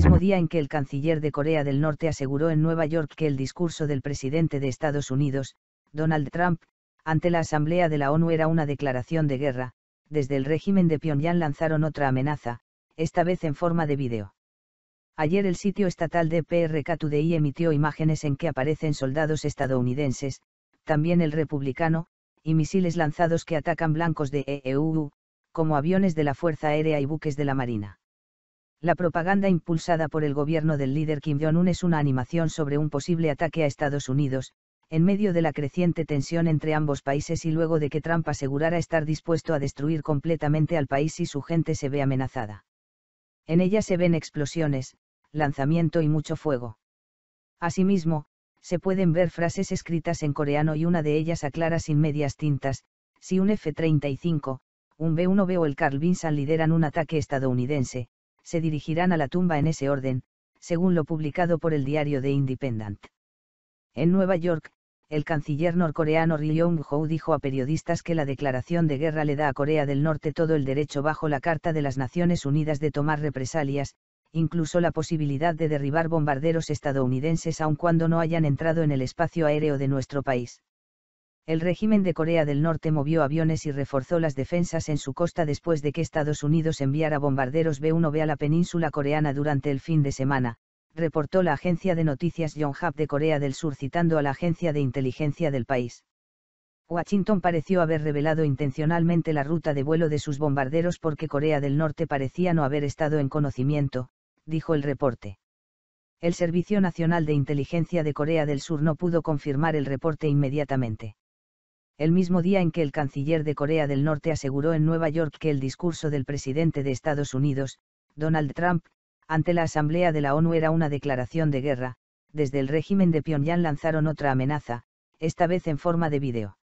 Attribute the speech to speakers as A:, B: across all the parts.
A: mismo día en que el canciller de Corea del Norte aseguró en Nueva York que el discurso del presidente de Estados Unidos, Donald Trump, ante la Asamblea de la ONU era una declaración de guerra, desde el régimen de Pyongyang lanzaron otra amenaza, esta vez en forma de vídeo. Ayer el sitio estatal de PRK Today emitió imágenes en que aparecen soldados estadounidenses, también el republicano, y misiles lanzados que atacan blancos de EEUU, como aviones de la Fuerza Aérea y buques de la Marina. La propaganda impulsada por el gobierno del líder Kim Jong-un es una animación sobre un posible ataque a Estados Unidos, en medio de la creciente tensión entre ambos países y luego de que Trump asegurara estar dispuesto a destruir completamente al país si su gente se ve amenazada. En ella se ven explosiones, lanzamiento y mucho fuego. Asimismo, se pueden ver frases escritas en coreano y una de ellas aclara sin medias tintas, si un F-35, un B-1B o el Carl Vinson lideran un ataque estadounidense, se dirigirán a la tumba en ese orden, según lo publicado por el diario The Independent. En Nueva York, el canciller norcoreano Ri Yong-ho dijo a periodistas que la declaración de guerra le da a Corea del Norte todo el derecho bajo la Carta de las Naciones Unidas de tomar represalias, incluso la posibilidad de derribar bombarderos estadounidenses aun cuando no hayan entrado en el espacio aéreo de nuestro país. El régimen de Corea del Norte movió aviones y reforzó las defensas en su costa después de que Estados Unidos enviara bombarderos B-1B a la península coreana durante el fin de semana, reportó la agencia de noticias Yonhap de Corea del Sur citando a la agencia de inteligencia del país. Washington pareció haber revelado intencionalmente la ruta de vuelo de sus bombarderos porque Corea del Norte parecía no haber estado en conocimiento, dijo el reporte el Servicio Nacional de Inteligencia de Corea del Sur no pudo confirmar el reporte inmediatamente el mismo día en que el canciller de Corea del Norte aseguró en Nueva York que el discurso del presidente de Estados Unidos, Donald Trump, ante la Asamblea de la ONU era una declaración de guerra, desde el régimen de Pyongyang lanzaron otra amenaza, esta vez en forma de vídeo.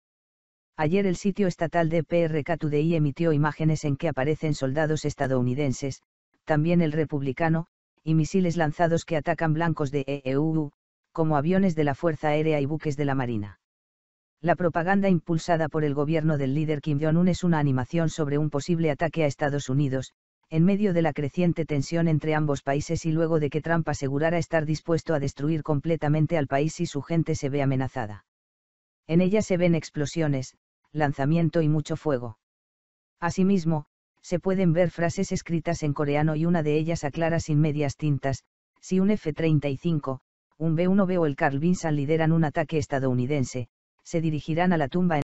A: Ayer el sitio estatal de PRK di emitió imágenes en que aparecen soldados estadounidenses, también el republicano, y misiles lanzados que atacan blancos de EEUU, como aviones de la Fuerza Aérea y buques de la Marina la propaganda impulsada por el gobierno del líder Kim Jong-un es una animación sobre un posible ataque a Estados Unidos, en medio de la creciente tensión entre ambos países y luego de que Trump asegurara estar dispuesto a destruir completamente al país si su gente se ve amenazada. En ella se ven explosiones, lanzamiento y mucho fuego. Asimismo, se pueden ver frases escritas en coreano y una de ellas aclara sin medias tintas, si un F-35, un B-1B o el Carl Vinson lideran un ataque estadounidense, se dirigirán a la tumba en